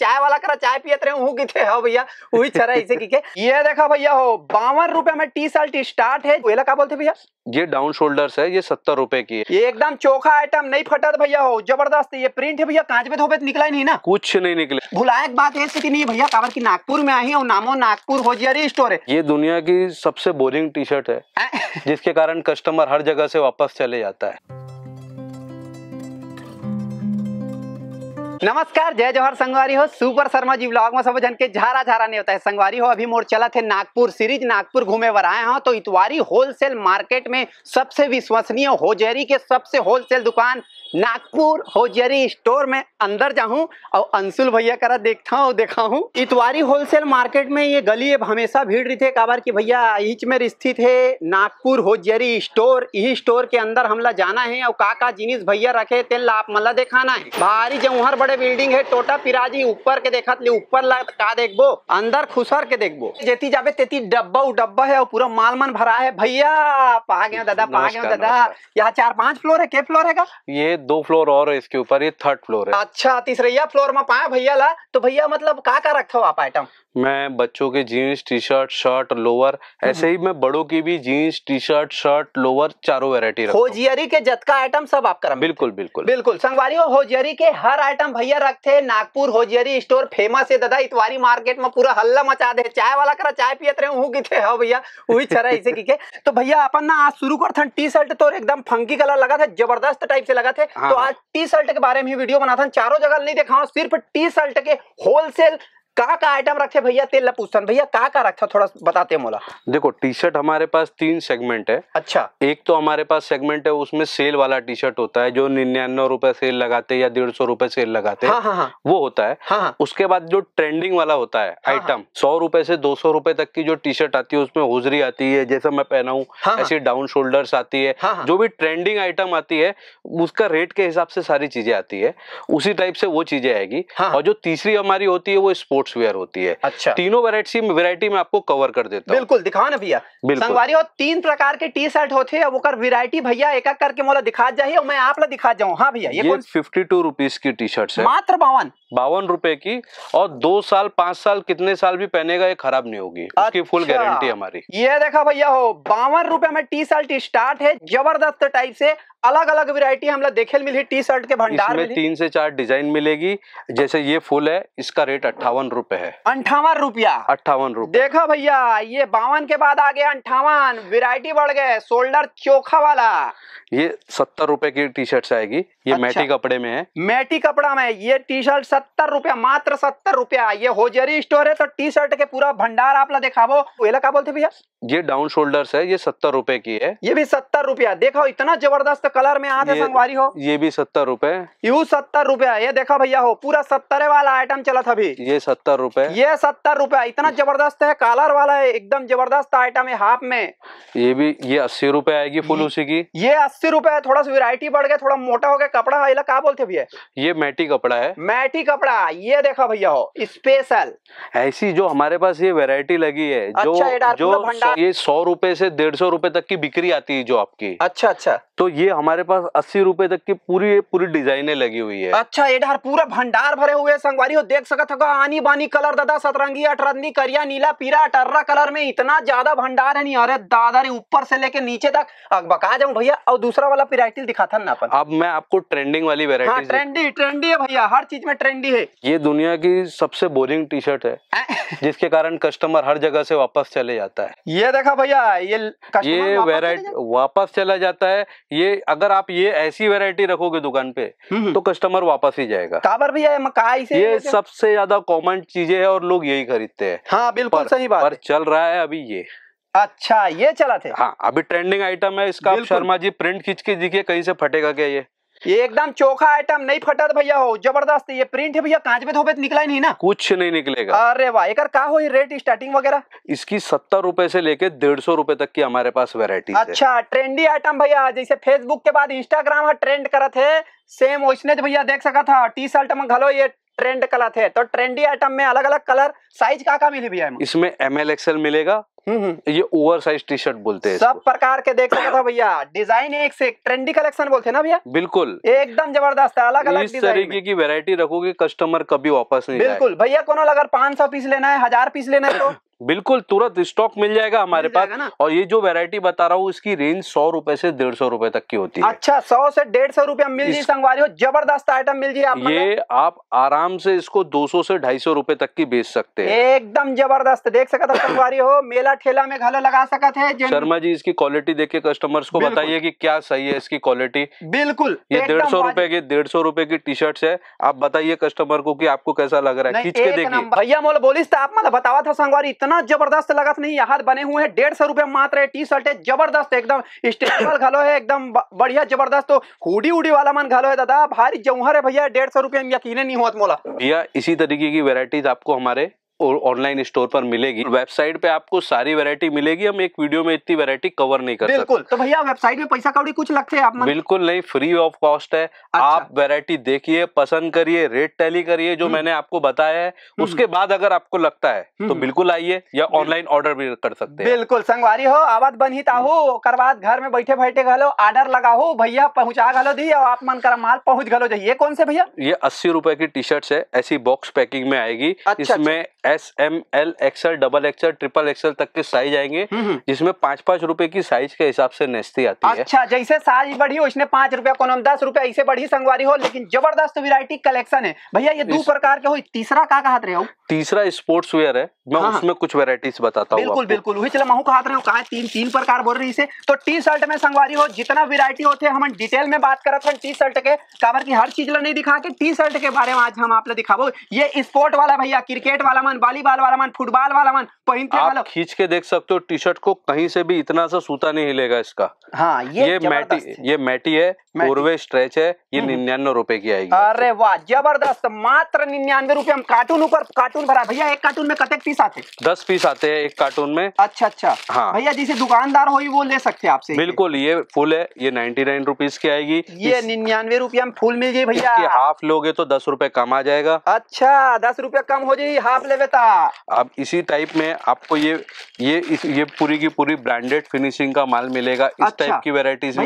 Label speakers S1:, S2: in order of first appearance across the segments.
S1: चाय वाला करा चाय पियत रहे हूँ किथे हो हाँ भैया वही चरा ऐसे की के ये देखा भैया हो बावन रुपए में टी शर्ट स्टार्ट है ये क्या बोलते भैया
S2: ये डाउन शोल्डर्स है ये सत्तर रुपए की है ये
S1: एकदम चोखा आइटम नहीं फटत भैया हो जबरदस्त ये प्रिंट है भैया कांच में धोबे तो निकला ही नहीं ना
S2: कुछ नहीं निकले
S1: भुलायक बात ऐसी स्थिति नहीं भैया कावर की नागपुर में आई और नामो नागपुर होजियरी स्टोर है
S2: ये दुनिया की सबसे बोरिंग टी शर्ट है जिसके कारण कस्टमर हर जगह से वापस चले जाता है
S1: नमस्कार जय जवाहर संगवारी हो सुपर शर्मा जी ब्लॉग में सब जन के झारा झारा नहीं होता है संगवारी हो अभी मोर चला थे नागपुर सीरीज नागपुर घूमे वर आए हो हाँ, तो इतवारी होलसेल मार्केट में सबसे विश्वसनीय होजेरी के सबसे होलसेल दुकान नागपुर होजरी स्टोर में अंदर जाऊं और अंशुल भैया करा देखता हूँ देखाऊं इतवारी होलसेल मार्केट में ये गली अब हमेशा भीड़ रही थे काबर की भैया इच में स्थित है नागपुर होजरी स्टोर यही स्टोर के अंदर हमला जाना है और का का जीनिस भैया रखे तेन लाप मल्ला देखाना है भारी जमुहर बड़े बिल्डिंग है टोटा पिराजी ऊपर के देखा ऊपर ला का देखो अंदर खुसर के देखो जेती जाबे तेती डब्बा डब्बा है और पूरा माल मन भरा है भैया पा गया दादा पा गया दादा यहाँ चार पांच फ्लोर है क्या फ्लोर है
S2: ये दो फ्लोर और है इसके ऊपर ये थर्ड फ्लोर है
S1: अच्छा तीसरे फ्लोर में पाया भैया ला तो भैया मतलब का का रखा हो आप आइटम
S2: मैं बच्चों के jeans T shirt shirt lower हम्म। ऐसे ही मैं बड़ों की भी jeans T shirt shirt lower चारों वेरायटी
S1: जियरी के जतका आइटम सब आप कर बिल्कुल बिल्कुल बिल्कुल हो जियरी के हर आइटम भैया रखते नागपुर होजियरी स्टोर फेमस है दादा इतवारी मार्केट में पूरा हल्ला मचा दे चाय वाला करा चाय पियत रहे हूँ किथे हो भैया वही चरा इसे की तो भैया अपन ना आज शुरू कर था टी शर्ट तो एकदम फंकी कलर लगा था जबरदस्त टाइप से लगा थे हाँ, तो हाँ। आज टी शर्ट के बारे में वीडियो बना था चारों जगह नहीं देखा सिर्फ टी शर्ट के होलसेल का का आइटम रखे भैया तेल लपूसन भैया का का रखा थोड़ा बताते मोला
S2: देखो टी शर्ट हमारे पास तीन सेगमेंट है अच्छा एक तो हमारे पास सेगमेंट है उसमें सेल वाला टी शर्ट होता है जो निन्यानवे रूपए सेल लगाते या डेढ़ सौ रूपए सेल लगाते हाँ, हाँ, हाँ. वो होता है हाँ, हाँ। उसके बाद जो ट्रेंडिंग वाला होता है आइटम हाँ, हाँ। सौ रूपए से दो सौ रूपए तक की जो टी शर्ट आती है उसमें होजरी आती है जैसे मैं पहना हूँ ऐसी डाउन शोल्डर आती है जो भी ट्रेंडिंग आइटम आती है उसका रेट के हिसाब से सारी चीजें आती है उसी टाइप से वो चीजें आएगी और जो तीसरी हमारी होती है वो स्पोर्ट स्पोर्ट्स वेयर होती है अच्छा तीनों वेरायटी वेरायटी में आपको कवर कर देता हूँ बिल्कुल दिखा ना भैया संगवारी
S1: और तीन प्रकार के टी शर्ट होते हैं वो कर वेरायटी भैया एक एक करके मोला दिखा जाइए और मैं आप ला दिखा जाऊँ हाँ भैया ये
S2: फिफ्टी टू रुपीज की टी शर्ट है
S1: मात्र बावन
S2: बावन रुपए की और दो साल पांच साल कितने साल भी पहनेगा ये खराब नहीं होगी अच्छा। उसकी फुल गारंटी हमारी
S1: ये देखा भैया हो बावन रुपए में टी शर्ट स्टार्ट है जबरदस्त टाइप से अलग अलग वेरायटी हमला देखे मिली टी शर्ट के भंडार में तीन
S2: से चार डिजाइन मिलेगी जैसे ये फुल है
S1: इसका रेट अट्ठावन रूपए है अंठावन रूपया अट्ठावन रूपए देखा भैया ये बावन के बाद आ गया अंठावन वेरायटी बढ़ गए शोल्डर चोखा वाला ये सत्तर रूपए की टी शर्ट आएगी
S2: ये अच्छा। मैटी कपड़े में है
S1: मैटी कपड़ा में ये टी शर्ट सत्तर रूपया मात्र सत्तर रूपया ये होजरी स्टोर है तो टी शर्ट के पूरा भंडार आप दिखावो क्या बोलते भैया
S2: ये डाउन शोल्डर है ये सत्तर रूपए की है ये
S1: भी सत्तर रूपया देखो इतना जबरदस्त कलर में आते संगवारी हो ये भी
S2: सत्तर रूपए
S1: यू सत्तर रूपए ये देखा भैया हो पूरा सत्तर वाला आइटम चला था अभी ये सत्तर रूपए ये सत्तर रूपए इतना जबरदस्त है कलर वाला है एकदम जबरदस्त आइटम है हाफ में
S2: ये भी ये अस्सी रूपए आएगी फुल उसी की
S1: ये अस्सी रूपए है थोड़ा सा वेरायटी बढ़ गया थोड़ा मोटा हो गया कपड़ा है क्या बोलते भैया ये मैटी कपड़ा है मैटी कपड़ा ये देखा भैया हो स्पेशल
S2: ऐसी जो हमारे पास ये वेरायटी लगी है जो अच्छा, जो ये सौ रूपए से डेढ़ सौ रूपए तक की बिक्री आती है जो आपकी अच्छा अच्छा तो ये हम हमारे पास अस्सी रुपए तक की पूरी पूरी डिजाइने लगी हुई है
S1: अच्छा ये डर पूरा भंडार भरे हुए संगवारी हो देख सकते हो आनी बानी कलर दादा सतरंगी अठरंगी करिया नीला पीरा अटर्रा कलर में इतना ज्यादा भंडार है नहीं अरे दादा रे ऊपर से लेके नीचे तक बका जाऊ भैया और दूसरा वाला दिखा था ना अब मैं आपको
S2: ट्रेंडिंग वाली वेरायटी
S1: ट्रेंडी ट्रेंडी है भैया हर चीज में ट्रेंडी है
S2: ये दुनिया की सबसे बोरिंग टी शर्ट है जिसके कारण कस्टमर हर जगह से वापस चले जाता है
S1: ये देखा भैया ये ये वेराइटी
S2: वापस चला जाता है ये अगर आप ये ऐसी वेरायटी रखोगे दुकान पे हम्म, हम्म। तो कस्टमर वापस ही जाएगा
S1: काबर भी है मकाई से ये सबसे
S2: ज्यादा कॉमन चीजें है और लोग यही खरीदते हैं हाँ बिल्कुल पर, सही बात पर चल रहा है अभी ये
S1: अच्छा ये चला थे
S2: हाँ अभी ट्रेंडिंग आइटम है इसका आप शर्मा जी प्रिंट खींच के दिखे कहीं से फटेगा क्या
S1: ये ये एकदम चोखा आइटम नहीं फटा भैया हो जबरदस्त ये प्रिंट है भैया कांच में धोबे तो निकला ही नहीं ना
S2: कुछ नहीं निकलेगा
S1: अरे वाह एक का हो रेट स्टार्टिंग वगैरह
S2: इसकी सत्तर रूपए से लेके डेढ़ सौ रूपए तक की हमारे पास वेरायटी अच्छा
S1: ट्रेंडी आइटम भैया जैसे फेसबुक के बाद इंस्टाग्राम ट्रेंड करत है सेम वैसने तो भैया देख सका था टी शर्ट में घलो ये ट्रेंड कलर थे तो ट्रेंडी आइटम में अलग अलग कलर साइज का का मिले भैया
S2: इसमें एम एल एक्सएल मिलेगा हम्म, हम्म। ये ओवर साइज टी शर्ट बोलते हैं सब
S1: प्रकार के देख सकते हो भैया डिजाइन एक से एक ट्रेंडी कलेक्शन बोलते हैं ना भैया बिल्कुल एकदम जबरदस्त है अलग अलग इस तरीके
S2: की वेरायटी रखोगे कस्टमर कभी वापस नहीं बिल्कुल
S1: भैया को अगर पांच सौ पीस लेना है हजार पीस लेना है तो
S2: बिल्कुल तुरंत स्टॉक मिल जाएगा हमारे मिल जाएगा पास और ये जो वैरायटी बता रहा हूँ इसकी रेंज सौ रुपए से डेढ़ सौ रुपए तक की होती है
S1: अच्छा सौ से डेढ़ सौ रुपया मिल इस... संगवारी हो जबरदस्त आइटम मिल जाए
S2: ये आप आराम से इसको दो सौ से ढाई सौ रुपए तक की बेच सकते हैं
S1: एकदम जबरदस्त देख सकता संगवारी हो मेला ठेला में घर लगा सकते हैं शर्मा
S2: जी इसकी क्वालिटी के कस्टमर्स को बताइए की क्या सही है इसकी क्वालिटी बिल्कुल ये डेढ़ सौ रुपए की डेढ़ सौ रुपए की टी शर्ट है आप बताइए कस्टमर को की आपको कैसा लग रहा है खींच के देखिए
S1: भैया मोल बोलिस तो आप मतलब बतावा था संगवारी इतना जबरदस्त लगत नहीं यहाँ बने हुए हैं डेढ़ सौ रुपये मात्र है टी शर्ट है जबरदस्त एकदम स्टेबल घलो है एकदम बढ़िया जबरदस्त तो हुडी उडी वाला मन घलो है दादा भारी जौहर है भैया डेढ़ सौ रुपये में यकीन नहीं होत मोला
S2: भैया इसी तरीके की वेराइटीज आपको हमारे और ऑनलाइन स्टोर पर मिलेगी वेबसाइट पे आपको सारी वैरायटी मिलेगी हम एक वीडियो में इतनी वैरायटी कवर नहीं कर बिल्कुल
S1: तो भैया वेबसाइट में पैसा कौड़ी कुछ लगते हैं आप मन...
S2: बिल्कुल नहीं फ्री ऑफ कॉस्ट है अच्छा। आप वैरायटी देखिए पसंद करिए रेट टैली करिए जो हम्म। मैंने आपको बताया है हम्म। उसके बाद अगर आपको लगता है तो हम्म। बिल्कुल आइए या ऑनलाइन ऑर्डर भी कर सकते हैं
S1: बिल्कुल संगवारी हो आवाज बनहिता हो कर बाद घर में बैठे बैठे घलो ऑर्डर लगाओ भैया पहुंचा घलो दी और आप मन कर माल पहुँच घलो जाइए कौन से भैया
S2: ये अस्सी रूपए की टी शर्ट है ऐसी बॉक्स पैकिंग में आएगी अच्छा, अच्छा। इसमें S M L XL double XL triple XL तक के साइज आएंगे हम्म, हम्म। जिसमें पांच पांच रुपए की साइज के हिसाब से नेस्ती आती
S1: अच्छा, है अच्छा जैसे साइज बढ़ी हो इसने पांच रुपया को दस रुपया इसे बढ़ी संगवारी हो लेकिन जबरदस्त वेरायटी कलेक्शन है भैया ये दो प्रकार के हो तीसरा का हाथ रहे हो
S2: तीसरा स्पोर्ट्स वेयर है मैं हाँ।, हाँ। उसमें कुछ वेराइटीज बताता हूँ बिल्कुल बिल्कुल
S1: वही चला महू कहते रहे हो कहा तीन तीन प्रकार बोल रही से तो टी शर्ट में संगवारी हो जितना वेरायटी होते हैं हम डिटेल में बात करते हैं टी शर्ट के काबर की हर चीज ला नहीं दिखा के टी शर्ट के बारे में आज हम आप दिखाबो ये स्पोर्ट वाला भैया क्रिकेट वाला मन वॉलीबॉल वाला मन फुटबॉल वाला मन पहनते आप
S2: खींच के देख सकते हो टी शर्ट को कहीं से भी इतना सा सूता नहीं हिलेगा इसका
S1: हाँ ये ये मैटी
S2: ये मैटी है पूर्वे स्ट्रेच है ये हम्म। निन्यानवे रुपए की आएगी
S1: अरे वाह जबरदस्त मात्र निन्यानवे रुपए हम कार्टून ऊपर कार्टून भरा भैया एक कार्टून में कतेक पीस आते
S2: दस पीस आते हैं एक कार्टून में अच्छा अच्छा हाँ
S1: भैया जिसे दुकानदार हो वो ले सकते हैं आपसे
S2: बिल्कुल ये फुल है ये नाइन्टी नाइन रुपीज की आएगी ये
S1: निन्यानवे रुपया में फुल मिल गई भैया
S2: हाफ लोगे तो दस रुपए कम आ जाएगा
S1: अच्छा दस रुपया कम हो जाएगी हाफ लेवल बता
S2: अब इसी टाइप में आपको ये ये इस, ये पूरी की पूरी ब्रांडेड फिनिशिंग का माल मिलेगा इस अच्छा। टाइप की वेराइटीज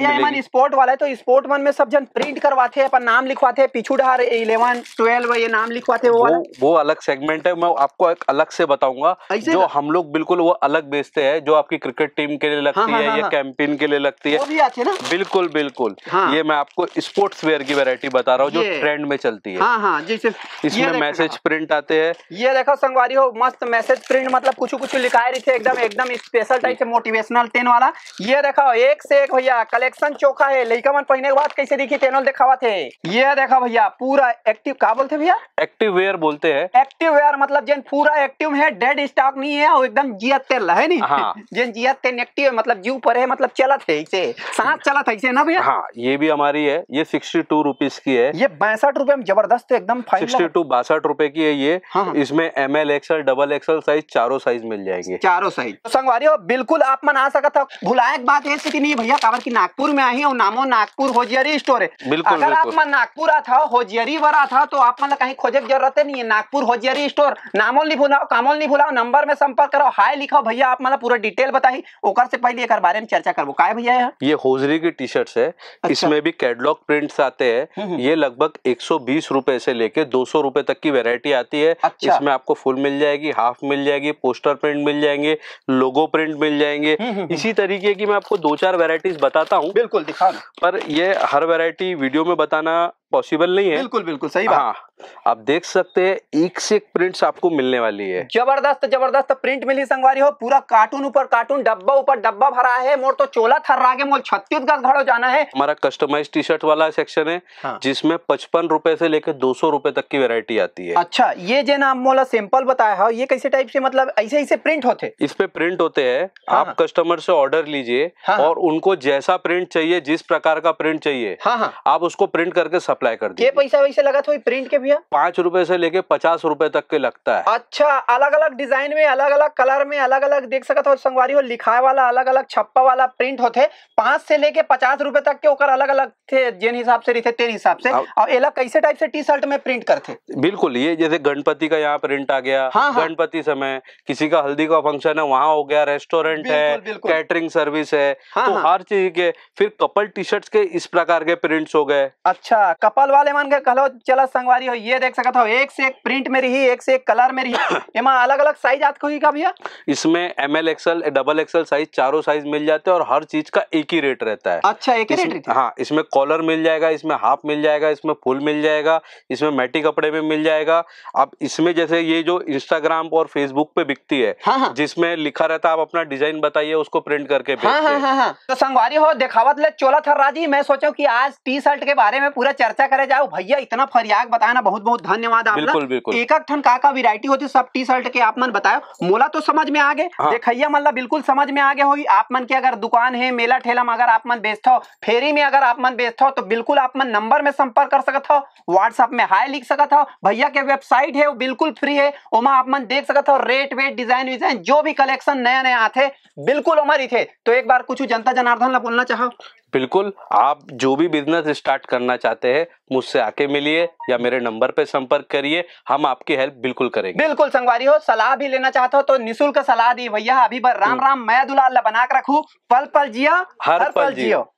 S1: स्पोर्ट वाला है तो स्पोर्ट वन में सब जन प्रिंट करवाते हैं पर नाम लिखवाते हैं पिछू ढार इलेवन ट्वेल्व ये नाम लिखवाते वो, वो
S2: वो अलग सेगमेंट है मैं आपको एक अलग से बताऊंगा जो हम लोग बिल्कुल वो अलग बेचते हैं जो आपकी क्रिकेट टीम हाँ, हाँ, हाँ, के लिए लगती है या कैंपेन के लिए लगती है बिल्कुल बिल्कुल ये मैं आपको स्पोर्ट्स वेयर की वेरायटी बता रहा हूँ जो ट्रेंड में चलती
S1: है इसमें
S2: मैसेज प्रिंट आते
S1: हैं ये देखो संगवारी हो मस्त मैसेज प्रिंट मतलब कुछ कुछ लिखाए रही थे एकदम एकदम स्पेशल टाइप से मोटिवेशनल टेन वाला ये देखा एक से एक भैया कलेक्शन चोखा है लड़का मन पहने के बाद कैसे दिखी टेनल दिखावा थे ये देखा भैया पूरा एक्टिव क्या बोलते भैया
S2: एक्टिव वेयर बोलते
S1: मतलब है एक्टिव वेयर मतलब जिन पूरा एक्टिव है डेड स्टॉक नहीं है और एकदम जिया तेल है नी हाँ। जिन जिया तेल एक्टिव है मतलब जीव पर है मतलब चलत है इसे सांस चलत है इसे ना भैया हाँ
S2: ये भी हमारी है ये सिक्सटी टू रुपीज की है ये
S1: बैसठ रूपए में जबरदस्त एकदम सिक्सटी
S2: टू बासठ रूपए की है ये हाँ, हाँ। इसमें M L XL double XL size चारों साइज मिल जाएंगे चारों साइज
S1: तो संगवारी बिल्कुल आप मन आ सकता भुलाए बात ऐसी की नहीं भैया काबर की नागपुर में आई और नामो नागपुर होजियरी स्टोर है बिल्कुल अगर आप मन नागपुर आ था होजियरी वर था तो आप मन कहीं खोजे की जरूरत नहीं है नागपुर होजियरी स्टोर नामोल नहीं भुलाओ कामोल नहीं भुलाओ नंबर में संपर्क करो हाय लिखो भैया आप मतलब पूरा डिटेल बताई ओकर से पहले एक बारे में चर्चा करो का भैया
S2: ये होजरी की टी शर्ट है अच्छा। इसमें भी कैटलॉग प्रिंट आते हैं हम्म, हम्म। ये लगभग एक सौ बीस रूपए से लेके दो सौ रूपए तक की वेरायटी आती है अच्छा। इसमें आपको फुल मिल जाएगी हाफ मिल जाएगी पोस्टर प्रिंट मिल जाएंगे लोगो प्रिंट मिल जाएंगे हम्म, हम्म, इसी तरीके की मैं आपको दो चार वेराइटीज बताता हूँ बिल्कुल दिखा पर ये हर वेरायटी वीडियो में बताना पॉसिबल नहीं है बिल्कुल बिल्कुल सही बात हाँ, आप देख सकते हैं एक से एक प्रिंट्स आपको मिलने वाली है
S1: जबरदस्त जबरदस्त प्रिंट मिली संगवारी हो पूरा कार्टून ऊपर कार्टून डब्बा ऊपर डब्बा भरा है मोर तो चोला थर्रा के मोल छत्तीसगढ़ घड़ो जाना है
S2: हमारा कस्टमाइज टी शर्ट वाला सेक्शन है हाँ। जिसमें पचपन रूपए से लेकर दो सौ रूपये तक की वेरायटी आती है
S1: अच्छा ये जो नाम मोला सिंपल बताया है ये कैसे टाइप से मतलब ऐसे ऐसे प्रिंट होते
S2: इस पे प्रिंट होते है हाँ, आप कस्टमर हाँ। से ऑर्डर लीजिए और उनको जैसा प्रिंट चाहिए जिस प्रकार का प्रिंट चाहिए आप उसको प्रिंट करके अप्लाई कर दिया
S1: पैसा वैसे लगा था प्रिंट के भैया
S2: पांच रूपए से लेके पचास रूपए तक के लगता है
S1: अच्छा अलग अलग डिजाइन में अलग अलग कलर में अलग अलग देख सकता हो संगवारी हो लिखाए वाला अलग अलग छप्पा वाला प्रिंट होते पांच से लेके पचास रूपए तक के ओकर अलग अलग थे जिन हिसाब से रहते तेन हिसाब से और अलग कैसे टाइप से टी शर्ट में प्रिंट करते
S2: बिल्कुल ये जैसे गणपति का यहाँ प्रिंट आ गया हाँ, हाँ। गणपति समय किसी का हल्दी का फंक्शन है वहाँ हो गया रेस्टोरेंट है कैटरिंग सर्विस है हाँ, तो हाँ। हर चीज के फिर कपल टी शर्ट के इस प्रकार के प्रिंट्स हो
S1: गए अच्छा कपल वाले मन के कहो चलो संगवारी हो ये देख सकत हो एक से एक प्रिंट में रही एक से एक कलर में रही एमा अलग अलग साइज आत कोई का भैया
S2: इसमें M L XL double XL size चारों साइज मिल जाते हैं और हर चीज का एक ही रेट रहता है अच्छा एक ही रेट हाँ इसमें कॉलर मिल जाएगा इसमें हाफ मिल जाएगा इसमें फुल मिल जाएगा इसमें मैटी कपड़े में मिल जाएगा अब इसमें जैसे ये जो इंस्टाग्राम और फेसबुक पे बिकती है हाँ, हाँ जिसमें लिखा रहता है आप अपना डिजाइन बताइए उसको प्रिंट करके हाँ हाँ हाँ
S1: हाँ। तो संगवारी हो दिखावत ले चोला थर राजी मैं सोचा की आज टी शर्ट के बारे में पूरा चर्चा चर्चा करे जाओ भैया इतना फरियाग बताया बहुत बहुत धन्यवाद आप एक ठन का का वेरायटी होती सब टी शर्ट के आप मन बताओ मोला तो समझ में आगे गए हाँ। देखिया मतलब बिल्कुल समझ में आगे गए होगी आप मन की अगर दुकान है मेला ठेला में अगर आप मन बेचते हो फेरी में अगर आप मन बेचते हो तो बिल्कुल आप मन नंबर में संपर्क कर सकते हो व्हाट्सअप में हाई लिख सकता हो भैया के वेबसाइट है वो बिल्कुल फ्री है ओमा आप मन देख सकते हो रेट वेट डिजाइन विजाइन जो भी कलेक्शन नया नया आते बिल्कुल उमर ही थे तो एक बार कुछ जनता जनार्दन ला बोलना चाहो
S2: बिल्कुल आप जो भी बिजनेस स्टार्ट करना चाहते हैं मुझसे आके मिलिए या मेरे नंबर पे संपर्क करिए हम आपकी हेल्प बिल्कुल करेंगे
S1: बिल्कुल संगवारी हो सलाह भी लेना चाहते हो तो निशुल्क सलाह दी भैया अभी पर राम हम्म। राम मैं दुलाल बनाकर रखू पल पल जिया
S2: हर, हर पल, पल जियो